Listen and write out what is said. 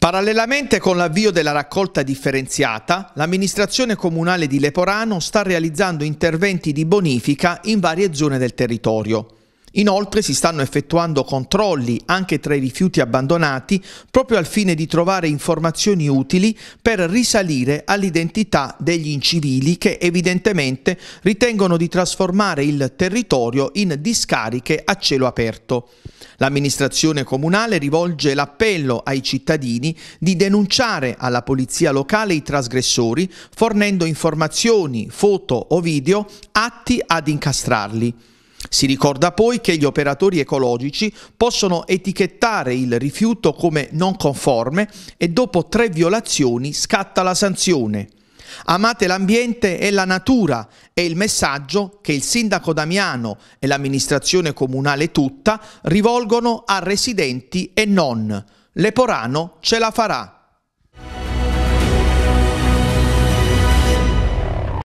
Parallelamente con l'avvio della raccolta differenziata, l'amministrazione comunale di Leporano sta realizzando interventi di bonifica in varie zone del territorio. Inoltre si stanno effettuando controlli anche tra i rifiuti abbandonati proprio al fine di trovare informazioni utili per risalire all'identità degli incivili che evidentemente ritengono di trasformare il territorio in discariche a cielo aperto. L'amministrazione comunale rivolge l'appello ai cittadini di denunciare alla polizia locale i trasgressori fornendo informazioni, foto o video atti ad incastrarli. Si ricorda poi che gli operatori ecologici possono etichettare il rifiuto come non conforme e dopo tre violazioni scatta la sanzione. Amate l'ambiente e la natura è il messaggio che il sindaco Damiano e l'amministrazione comunale tutta rivolgono a residenti e non. Leporano ce la farà.